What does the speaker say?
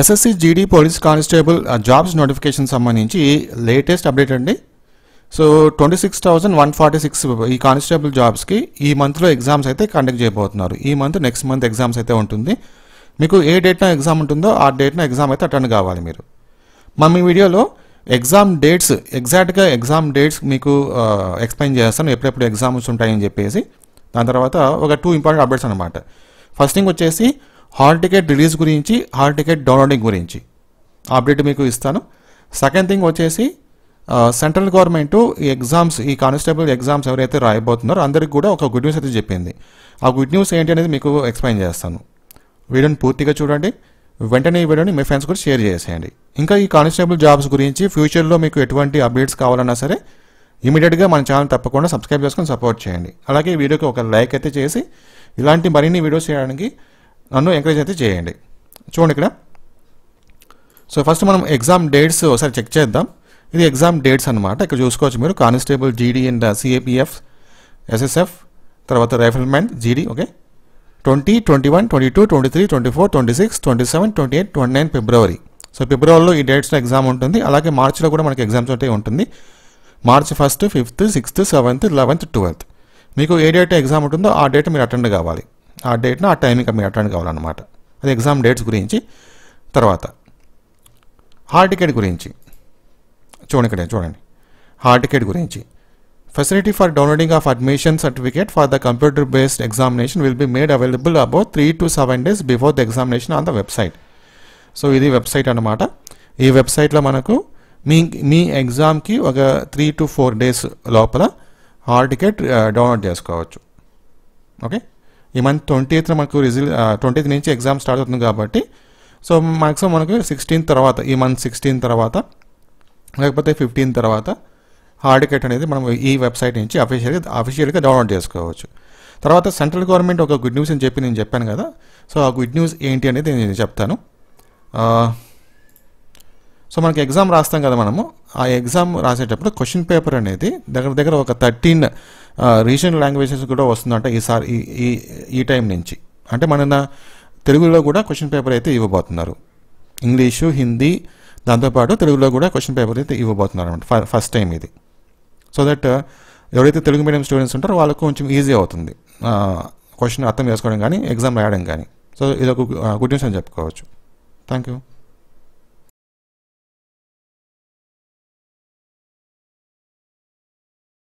SSC GD police constable jobs notification సంబంధించి latest update అండి so twenty six thousand one forty six ఈ constable జాబ్స్కి ఈ మంత్లో ఎగ్జామ్స్ అయితే కండక్ట్ చేయబోతున్నారు ఈ మంత్ నెక్స్ట్ మంత్ ఎగ్జామ్స్ అయితే ఉంటుంది మీకు ఏ డేట్న ఎగ్జామ్ ఉంటుందో ఆ డేట్న ఎగ్జామ్ అయితే అటెండ్ కావాలి మీరు మనం మీ వీడియోలో ఎగ్జామ్ డేట్స్ ఎగ్జాక్ట్గా ఎగ్జామ్ డేట్స్ మీకు ఎక్స్ప్లెయిన్ చేస్తాను ఎప్పుడెప్పుడు ఎగ్జామ్స్ ఉంటాయని చెప్పేసి దాని తర్వాత ఒక టూ ఇంపార్టెంట్ అప్డేట్స్ అనమాట ఫస్ట్ థింగ్ వచ్చేసి హాల్ టికెట్ రిలీజ్ గురించి హాల్ టికెట్ డౌన్లోడింగ్ గురించి అప్డేట్ మీకు ఇస్తాను సెకండ్ థింగ్ వచ్చేసి సెంట్రల్ గవర్నమెంట్ ఈ ఎగ్జామ్స్ ఈ కానిస్టేబుల్ ఎగ్జామ్స్ ఎవరైతే రాయబోతున్నారో అందరికి కూడా ఒక గుడ్ న్యూస్ అయితే చెప్పింది ఆ గుడ్ న్యూస్ ఏంటి అనేది మీకు ఎక్స్ప్లెయిన్ చేస్తాను వీడియోని పూర్తిగా చూడండి వెంటనే ఈ వీడియోని మీ ఫ్రెండ్స్ కూడా షేర్ చేసేయండి ఇంకా ఈ కానిస్టేబుల్ జాబ్స్ గురించి ఫ్యూచర్లో మీకు ఎటువంటి అప్డేట్స్ కావాలన్నా సరే ఇమీడియట్గా మన ఛానల్ తప్పకుండా సబ్స్క్రైబ్ చేసుకొని సపోర్ట్ చేయండి అలాగే వీడియోకి ఒక లైక్ అయితే చేసి ఇలాంటి మరిన్ని వీడియోస్ చేయడానికి నన్ను ఎంకరేజ్ అయితే చేయండి చూడండి ఇక్కడ సో ఫస్ట్ మనం ఎగ్జామ్ డేట్స్ ఒకసారి చెక్ చేద్దాం ఇది ఎగ్జామ్ డేట్స్ అనమాట ఇక్కడ చూసుకోవచ్చు మీరు constable GD and CAPF SSF తర్వాత riflemen GD okay twenty twenty one twenty two twenty three twenty four twenty six twenty seven twenty eight twenty nine February so ఫిబ్రవరిలో ఈ డేట్స్లో ఎగ్జామ్ ఉంటుంది అలాగే మార్చిలో కూడా మనకి ఎగ్జామ్స్ ఒకటి ఉంటుంది March first fifth sixth seventh eleventh twelfth మీకు ఏ డేట్ ఎగ్జామ్ ఉంటుందో ఆ డేట్ మీరు అటెండ్ కావాలి ఆ డేట్ను ఆ టైంకి మీకు అటెండ్ కావాలన్నమాట అది ఎగ్జామ్ డేట్స్ గురించి తర్వాత హాల్ టికెట్ గురించి చూడండి ఇక్కడ చూడండి హాల్ టికెట్ గురించి facility for downloading of admission certificate for the computer based examination will be made available about three to seven days before the examination on the website so ఇది website అనమాట ఈ వెబ్సైట్లో మనకు మీ మీ ఎగ్జామ్కి ఒక త్రీ టు ఫోర్ డేస్ లోపల హాల్ టికెట్ డౌన్లోడ్ చేసుకోవచ్చు ఓకే ఈ మంత్ ట్వంటీ ఎయిత్ మనకు రిజల్ ట్వంటీ ఎయిత్ నుంచి ఎగ్జామ్ స్టార్ట్ అవుతుంది కాబట్టి సో మాక్సిమం మనకు సిక్స్టీన్ తర్వాత ఈ మంత్ సిక్స్టీన్ తర్వాత లేకపోతే ఫిఫ్టీన్ తర్వాత హార్డ్ టికెట్ అనేది మనం ఈ వెబ్సైట్ నుంచి అఫీషియల్గా అఫీషియల్గా డౌన్లోడ్ చేసుకోవచ్చు తర్వాత సెంట్రల్ గవర్నమెంట్ ఒక గుడ్ న్యూస్ అని చెప్పి నేను చెప్పాను కదా సో ఆ గుడ్ న్యూస్ ఏంటి అనేది నేను చెప్తాను సో మనకి ఎగ్జామ్ రాస్తాం కదా మనము ఆ ఎగ్జామ్ రాసేటప్పుడు క్వశ్చన్ పేపర్ అనేది దగ్గర దగ్గర ఒక థర్టీన్ రీజనల్ లాంగ్వేజెస్ కూడా వస్తుందంట ఈసారి ఈ ఈ టైం నుంచి అంటే మన తెలుగులో కూడా క్వశ్చన్ పేపర్ అయితే ఇవ్వబోతున్నారు ఇంగ్లీషు హిందీ దాంతోపాటు తెలుగులో కూడా క్వశ్చన్ పేపర్ అయితే ఇవ్వబోతున్నారు అనమాట ఫస్ట్ టైం ఇది సో దట్ ఎవరైతే తెలుగు మీడియం స్టూడెంట్స్ ఉంటారో వాళ్ళకు కొంచెం ఈజీ అవుతుంది క్వశ్చన్ అర్థం చేసుకోవడం కానీ ఎగ్జామ్ రాయడం కానీ సో ఇది ఒక గుడ్ న్యూస్ అని చెప్పుకోవచ్చు థ్యాంక్ యూ